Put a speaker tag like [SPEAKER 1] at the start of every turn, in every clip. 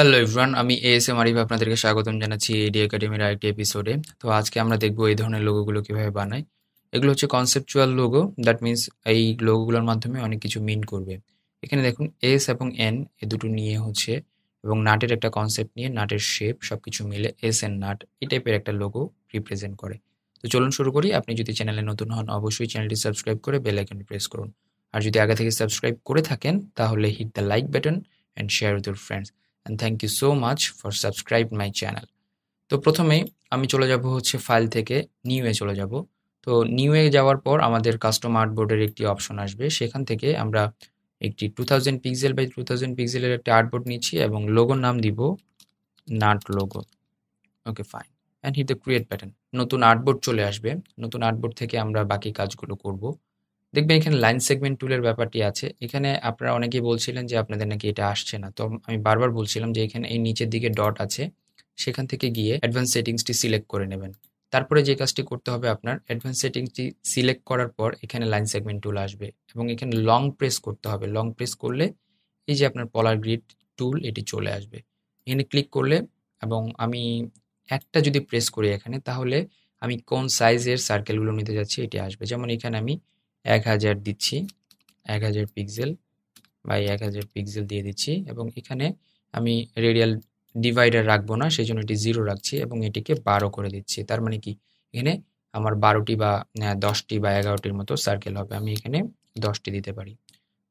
[SPEAKER 1] hello everyone আমি SM Arif আপনাদেরকে স্বাগতম জানাচ্ছি এডি একাডেমির আরেকটি এপিসোডে তো আজকে আমরা দেখব এই ধরনের লোগোগুলো কীভাবে বানাই এগুলো হচ্ছে কনসেপচুয়াল লোগো দ্যাট মিন্স এই লোগোগুলোর মাধ্যমে অনেক কিছু মিন করবে এখানে দেখুন এস এবং এন এ দুটো নিয়ে হচ্ছে এবং নাটের একটা কনসেপ্ট নিয়ে নাটের শেপ সব কিছু মিলে এস এন নাট এই টাইপের একটা লোগো রিপ্রেজেন্ট করে তো চলুন শুরু করি আপনি যদি চ্যানেলে নতুন হন অবশ্যই চ্যানেলটি সাবস্ক্রাইব করে বেল আইকন প্রেস করুন আর যদি আগে থেকে সাবস্ক্রাইব করে থাকেন তাহলে hit the like button and share with your friends and thank you so much for subscribe my channel তো প্রথমেই আমি চলে যাব হচ্ছে ফাইল থেকে নিউ এ চলে যাব তো নিউ এ যাওয়ার পর আমাদের কাস্টম বোর্ডের একটি অপশন আসবে সেখান থেকে আমরা একটি two thousand pixel by two thousand পিক্সেলের একটি আর্টবোর্ড নিচ্ছি এবং লোগোর নাম দিব নাট logo okay fine and hit the create pattern নতুন আর্টবোর্ড চলে আসবে নতুন আর্টবোর্ড থেকে আমরা বাকি কাজগুলো করবো দেখবেন এখানে লাইন সেগমেন্ট টুলের ব্যাপারটি আছে এখানে আপনারা অনেকেই বলছিলেন যে আপনাদের নাকি এটা আসছে না তো আমি বারবার বলছিলাম যে এখানে এই নিচের দিকে ডট আছে সেখান থেকে গিয়ে অ্যাডভান্স সেটিংসটি সিলেক্ট করে নেবেন তারপরে যে কাজটি করতে হবে আপনার অ্যাডভান্স সেটিংসটি সিলেক্ট করার পর এখানে লাইন সেগমেন্ট টুল আসবে এবং এখানে লং প্রেস করতে হবে লং প্রেস করলে এই যে আপনার পলার গ্রিড টুল এটি চলে আসবে এখানে ক্লিক করলে এবং আমি একটা যদি প্রেস করি এখানে তাহলে আমি কোন সাইজের সার্কেলগুলো নিতে যাচ্ছি এটি আসবে যেমন এখানে আমি এক হাজার দিচ্ছি এক হাজার পিক্সেল বাই এক হাজার পিক্সেল দিয়ে দিচ্ছি এবং এখানে আমি রেডিয়াল ডিভাইডার রাখবো না সেই জন্য এটি জিরো রাখছি এবং এটিকে বারো করে দিচ্ছি তার মানে কি এখানে আমার বারোটি বা দশটি বা এগারোটির মতো সার্কেল হবে আমি এখানে দশটি দিতে পারি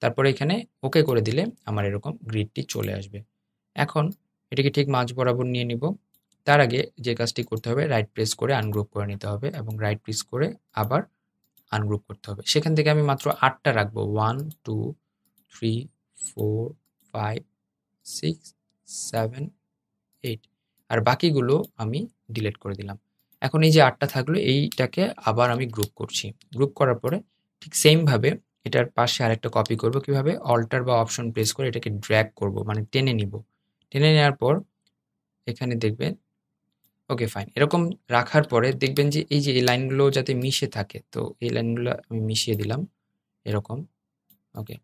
[SPEAKER 1] তারপরে এখানে ওকে করে দিলে আমার এরকম গ্রিডটি চলে আসবে এখন এটিকে ঠিক মাঝ বরাবর নিয়ে নিব তার আগে যে কাজটি করতে হবে রাইট প্রেস করে আনগ্রুপ করে নিতে হবে এবং রাইট প্রেস করে আবার আনগ্রুপ করতে হবে সেখান থেকে আমি মাত্র আটটা রাখবো one two three four five six seven eight আর বাকিগুলো আমি ডিলেট করে দিলাম এখন এই যে আটটা থাকলো এইটাকে আবার আমি গ্রুপ করছি গ্রুপ করার পরে ঠিক সেমভাবে এটার পাশে আরেকটা কপি করব কিভাবে অল্টার বা অপশন প্রেস করে এটাকে ড্র্যাগ করব মানে টেনে নিব টেনে নেওয়ার পর এখানে দেখবেন ওকে ফাইন এরকম রাখার পরে দেখবেন যে এই যে এই লাইনগুলো যাতে মিশে থাকে তো এই লাইনগুলো আমি মিশিয়ে দিলাম এরকম okay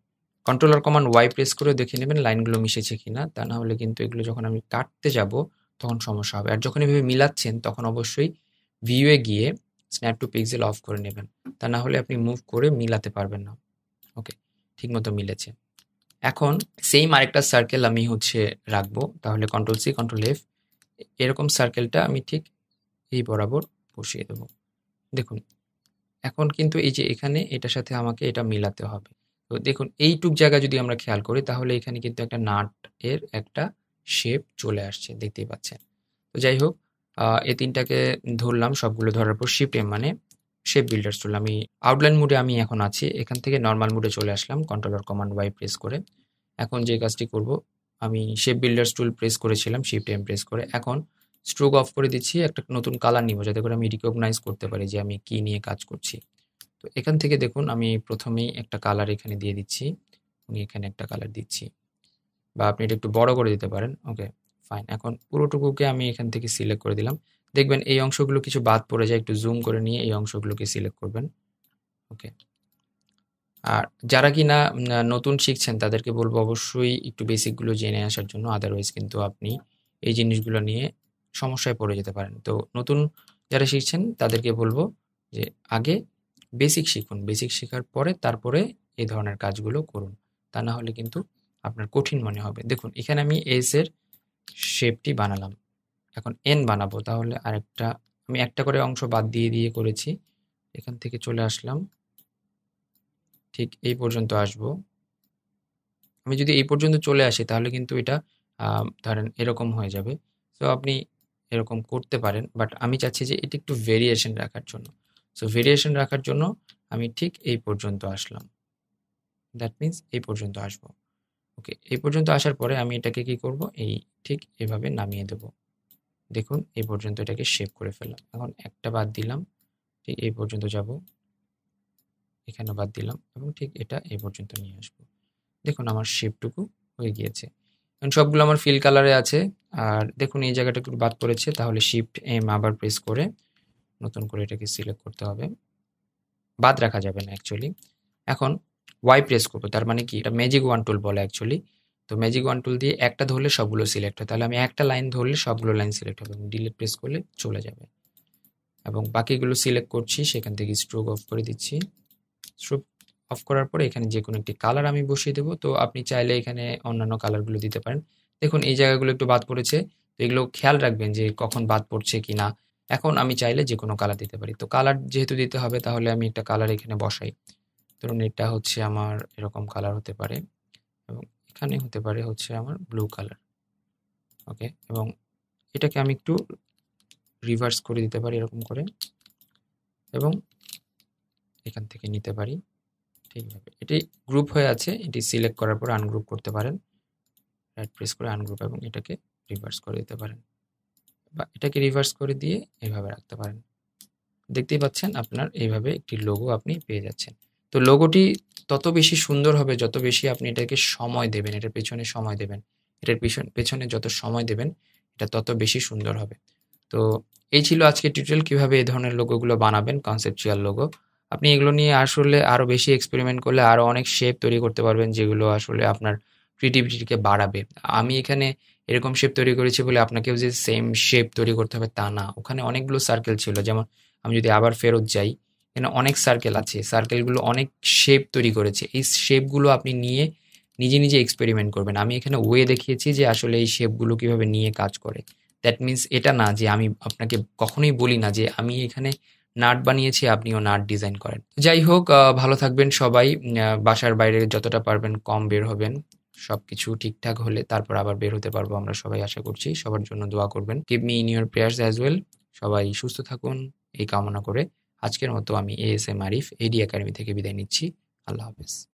[SPEAKER 1] control or command Y press করে দেখে নেবেন লাইনগুলো মিশেছে কি না তা না হলে কিন্তু এগুলো যখন আমি কাটতে যাব তখন সমস্যা হবে আর যখন এভাবে মিলাচ্ছেন তখন অবশ্যই ভিউয়ে গিয়ে স্ন্যাপ টু পিক্সেল অফ করে নেবেন তা না হলে আপনি মুভ করে মিলাতে পারবেন না ওকে ঠিকমতো মিলেছে এখন সেম আরেকটা সার্কেল আমি হচ্ছে রাখবো তাহলে কন্ট্রোল সি কন্ট্রোল এফ এরকম সার্কেলটা আমি ঠিক এই বরাবর বসিয়ে দেব দেখুন এখন কিন্তু এই যে এখানে এটার সাথে আমাকে এটা মিলাতে হবে তো দেখুন এইটুক জায়গা যদি আমরা খেয়াল করি তাহলে এখানে কিন্তু একটা নাট এর একটা শেপ চলে আসছে দেখতেই পাচ্ছেন তো যাই হোক এ তিনটাকে ধরলাম সবগুলো ধরার পর শিফট এম মানে শেপ বিল্ডার্স চললাম আমি আউটলাইন মুডে আমি এখন আছি এখান থেকে নর্মাল মুডে চলে আসলাম কন্ট্রোলার কমান্ড ওয়াই প্রেস করে এখন যে কাজটি করব আমি শেপ বিল্ডার্স টুল প্রেস করেছিলাম শিফট এম প্রেস করে এখন স্ট্রোক অফ করে দিচ্ছি একটা নতুন কালার নিব যাতে করে আমি রিকগনাইজ করতে পারি যে আমি কি নিয়ে কাজ করছি তো এখান থেকে দেখুন আমি প্রথমেই একটা কালার এখানে দিয়ে দিচ্ছি আমি এখানে একটা কালার দিচ্ছি বা আপনি এটা একটু বড় করে দিতে পারেন ওকে ফাইন এখন পুরোটুকুকে আমি এখান থেকে সিলেক্ট করে দিলাম দেখবেন এই অংশগুলো কিছু বাদ পড়ে যায় একটু জুম করে নিয়ে এই অংশগুলোকে সিলেক্ট করবেন ওকে আর যারা কি না নতুন শিখছেন তাদেরকে বলবো অবশ্যই একটু বেসিকগুলো জেনে আসার জন্য আদারওয়াইজ কিন্তু আপনি এই জিনিসগুলো নিয়ে সমস্যায় পড়ে যেতে পারেন তো নতুন যারা শিখছেন তাদেরকে বলবো যে আগে বেসিক শিখুন বেসিক শেখার পরে তারপরে এই ধরনের কাজগুলো করুন তা না হলে কিন্তু আপনার কঠিন মনে হবে দেখুন এখানে আমি এস এর শেপটি বানালাম এখন এন বানাবো তাহলে আরেকটা আমি একটা করে অংশ বাদ দিয়ে দিয়ে করেছি এখান থেকে চলে আসলাম ঠিক এই পর্যন্ত আসব আমি যদি এই পর্যন্ত চলে আসি তাহলে কিন্তু এটা ধরেন এরকম হয়ে যাবে সো আপনি এরকম করতে পারেন বাট আমি চাচ্ছি যে এটা একটু ভেরিয়েশন রাখার জন্য সো ভেরিয়েশন রাখার জন্য আমি ঠিক এই পর্যন্ত আসলাম দ্যাট মিন্স এই পর্যন্ত আসব ওকে এই পর্যন্ত আসার পরে আমি এটাকে কি করব এই ঠিক এভাবে নামিয়ে দেব দেখুন এই পর্যন্ত এটাকে শেপ করে ফেললাম এখন একটা বাদ দিলাম ঠিক এই পর্যন্ত যাব এখানে বাদ দিলাম এবং ঠিক এটা এই পর্যন্ত নিয়ে আসবো দেখুন আমার শেপটুকু হয়ে গিয়েছে কারণ সবগুলো আমার ফিল কালারে আছে আর দেখুন এই জায়গাটা একটু বাদ পড়েছে তাহলে শিফট এম আবার প্রেস করে নতুন করে এটাকে সিলেক্ট করতে হবে বাদ রাখা যাবে না অ্যাকচুয়ালি এখন ওয়াই প্রেস করবো তার মানে কি এটা ম্যাজিক ওয়ান টুল বলে অ্যাকচুয়ালি তো ম্যাজিক ওয়ান টুল দিয়ে একটা ধরলে সবগুলো সিলেক্ট হয় তাহলে আমি একটা লাইন ধরলে সবগুলো লাইন সিলেক্ট হবে এবং ডিলিট প্রেস করলে চলে যাবে এবং বাকিগুলো সিলেক্ট করছি সেখান থেকে স্ট্রোক অফ করে দিচ্ছি স্ট্রোক অফ করার পরে এখানে যে কোনো একটি কালার আমি বসিয়ে দেবো তো আপনি চাইলে এখানে অন্যান্য কালারগুলো দিতে পারেন দেখুন এই জায়গাগুলো একটু বাদ পড়েছে তো এগুলো খেয়াল রাখবেন যে কখন বাদ পড়ছে কি না এখন আমি চাইলে যে কোনো কালার দিতে পারি তো কালার যেহেতু দিতে হবে তাহলে আমি একটা কালার এখানে বসাই ধরুন এটা হচ্ছে আমার এরকম কালার হতে পারে এবং এখানে হতে পারে হচ্ছে আমার ব্লু কালার ওকে এবং এটাকে আমি একটু রিভার্স করে দিতে পারি এরকম করে এবং এখান থেকে নিতে পারি ঠিকভাবে এটি গ্রুপ হয়ে আছে এটি সিলেক্ট করার পর আনগ্রুপ করতে পারেন রাইট প্রেস করে আনগ্রুপ এবং এটাকে রিভার্স করে দিতে পারেন বা এটাকে রিভার্স করে দিয়ে এভাবে রাখতে পারেন দেখতেই পাচ্ছেন আপনার এইভাবে একটি লোগো আপনি পেয়ে যাচ্ছেন তো লোগোটি তত বেশি সুন্দর হবে যত বেশি আপনি এটাকে সময় দেবেন এটার পেছনে সময় দেবেন এটার পিছন পেছনে যত সময় দেবেন এটা তত বেশি সুন্দর হবে তো এই ছিল আজকে টিউটোরিয়াল কিভাবে এই ধরনের লোগোগুলো বানাবেন কনসেপচুয়াল লোগো আপনি এগুলো নিয়ে আসলে আরও বেশি এক্সপেরিমেন্ট করলে আরও অনেক শেপ তৈরি করতে পারবেন যেগুলো আসলে আপনার ক্রিয়েটিভিটিকে বাড়াবে আমি এখানে এরকম শেপ তৈরি করেছি বলে আপনাকেও যে সেম শেপ তৈরি করতে হবে তা না ওখানে অনেকগুলো সার্কেল ছিল যেমন আমি যদি আবার ফেরত যাই এখানে অনেক সার্কেল আছে সার্কেলগুলো অনেক শেপ তৈরি করেছে এই শেপগুলো আপনি নিয়ে নিজে নিজে এক্সপেরিমেন্ট করবেন আমি এখানে ওয়ে দেখিয়েছি যে আসলে এই শেপগুলো কিভাবে নিয়ে কাজ করে দ্যাট মিন্স এটা না যে আমি আপনাকে কখনোই বলি না যে আমি এখানে নাট বানিয়েছি আপনিও নাট ডিজাইন করেন যাই হোক ভালো থাকবেন সবাই বাসার বাইরে যতটা পারবেন কম বের হবেন সব কিছু ঠিকঠাক হলে তারপর আবার বের হতে পারবো আমরা সবাই আশা করছি সবার জন্য দোয়া করবেন give me in your prayers as well সবাই সুস্থ থাকুন এই কামনা করে আজকের মতো আমি A S M Arif AD academy থেকে বিদায় নিচ্ছি আল্লাহ হাফেজ